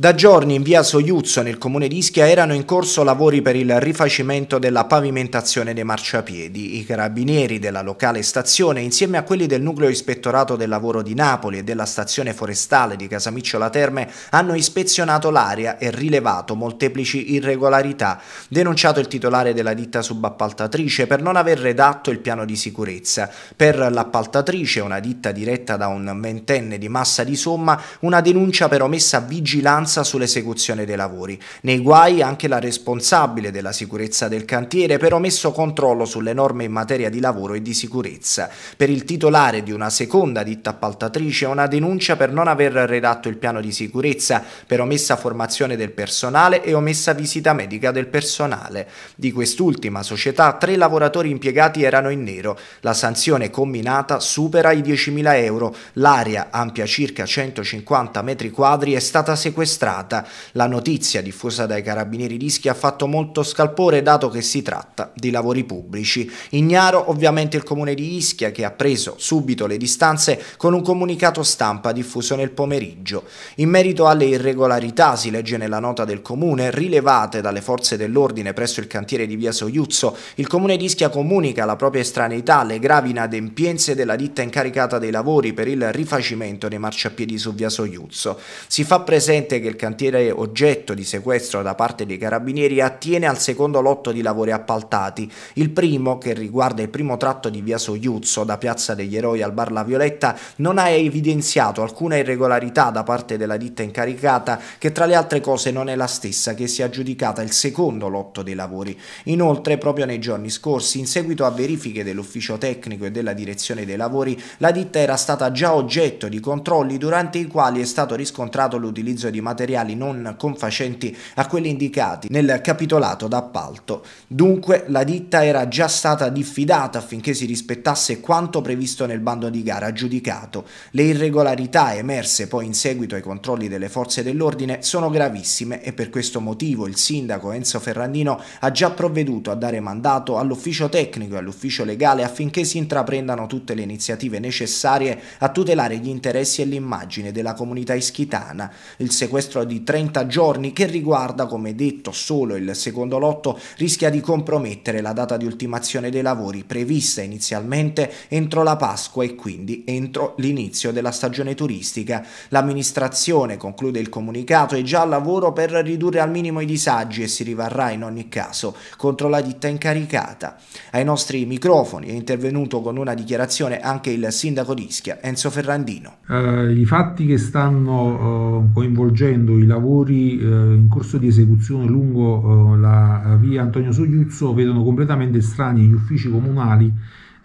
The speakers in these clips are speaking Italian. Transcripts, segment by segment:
Da giorni in via Soiuzzo nel comune di Ischia erano in corso lavori per il rifacimento della pavimentazione dei marciapiedi. I carabinieri della locale stazione insieme a quelli del nucleo ispettorato del lavoro di Napoli e della stazione forestale di Casamicciola Terme hanno ispezionato l'area e rilevato molteplici irregolarità, denunciato il titolare della ditta subappaltatrice per non aver redatto il piano di sicurezza. Per l'appaltatrice, una ditta diretta da un ventenne di massa di somma, una denuncia per omessa vigilanza vigilanza sull'esecuzione dei lavori. Nei guai anche la responsabile della sicurezza del cantiere, però messo controllo sulle norme in materia di lavoro e di sicurezza. Per il titolare di una seconda ditta appaltatrice una denuncia per non aver redatto il piano di sicurezza, per omessa formazione del personale e omessa visita medica del personale. Di quest'ultima società tre lavoratori impiegati erano in nero. La sanzione combinata supera i 10.000 euro. L'area, ampia circa 150 metri quadri, è stata sequestrata sequestrata. La notizia diffusa dai carabinieri di Ischia ha fatto molto scalpore dato che si tratta di lavori pubblici. Ignaro ovviamente il comune di Ischia che ha preso subito le distanze con un comunicato stampa diffuso nel pomeriggio. In merito alle irregolarità, si legge nella nota del comune, rilevate dalle forze dell'ordine presso il cantiere di via Soiuzzo, il comune di Ischia comunica la propria estraneità alle gravi inadempienze della ditta incaricata dei lavori per il rifacimento dei marciapiedi su via Soiuzzo. Si fa presente che che il cantiere oggetto di sequestro da parte dei carabinieri attiene al secondo lotto di lavori appaltati, il primo, che riguarda il primo tratto di via Sogliuzzo da Piazza degli Eroi al Bar La Violetta, non ha evidenziato alcuna irregolarità da parte della ditta incaricata che tra le altre cose non è la stessa che si è aggiudicata il secondo lotto dei lavori. Inoltre, proprio nei giorni scorsi, in seguito a verifiche dell'ufficio tecnico e della direzione dei lavori, la ditta era stata già oggetto di controlli durante i quali è stato riscontrato l'utilizzo di materiali materiali non confacenti a quelli indicati nel capitolato d'appalto. Dunque la ditta era già stata diffidata affinché si rispettasse quanto previsto nel bando di gara giudicato. Le irregolarità emerse poi in seguito ai controlli delle forze dell'ordine sono gravissime e per questo motivo il sindaco Enzo Ferrandino ha già provveduto a dare mandato all'ufficio tecnico e all'ufficio legale affinché si intraprendano tutte le iniziative necessarie a tutelare gli interessi e l'immagine della comunità ischitana. Il sequestro sequestro di 30 giorni che riguarda, come detto, solo il secondo lotto, rischia di compromettere la data di ultimazione dei lavori prevista inizialmente entro la Pasqua e quindi entro l'inizio della stagione turistica. L'amministrazione, conclude il comunicato, è già al lavoro per ridurre al minimo i disagi e si rivarrà in ogni caso contro la ditta incaricata. Ai nostri microfoni è intervenuto con una dichiarazione anche il sindaco di Ischia, Enzo Ferrandino. Uh, I fatti che stanno uh, coinvolgendo conducendo i lavori eh, in corso di esecuzione lungo eh, la via Antonio Sogliuzzo vedono completamente strani gli uffici comunali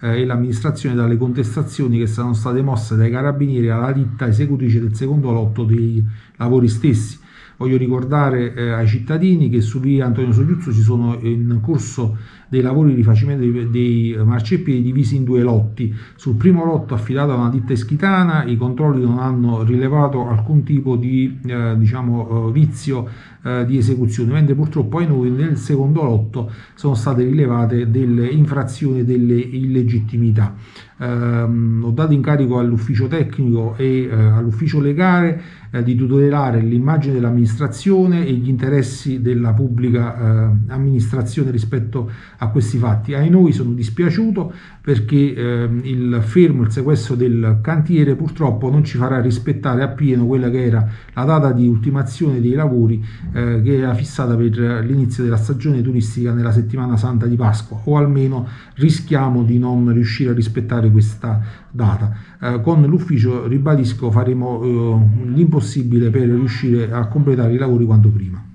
eh, e l'amministrazione dalle contestazioni che saranno state mosse dai carabinieri alla ditta esecutrice del secondo lotto dei lavori stessi. Voglio ricordare eh, ai cittadini che su via Antonio Sogliuzzo ci sono in corso dei lavori di rifacimento dei, dei marciapiedi divisi in due lotti. Sul primo lotto affidato a una ditta eschitana i controlli non hanno rilevato alcun tipo di eh, diciamo, eh, vizio eh, di esecuzione, mentre purtroppo ai noi nel secondo lotto sono state rilevate delle infrazioni e delle illegittimità ehm, ho dato incarico all'ufficio tecnico e eh, all'ufficio legale eh, di tutelare l'immagine dell'amministrazione e gli interessi della pubblica eh, amministrazione rispetto a questi fatti. Ai noi sono dispiaciuto perché ehm, il fermo, il sequestro del cantiere purtroppo non ci farà rispettare appieno quella che era la data di ultimazione dei lavori eh, che era fissata per l'inizio della stagione turistica nella settimana santa di Pasqua o almeno rischiamo di non riuscire a rispettare questa data. Eh, con l'ufficio, ribadisco, faremo eh, l'impossibile per riuscire a completare i lavori quanto prima.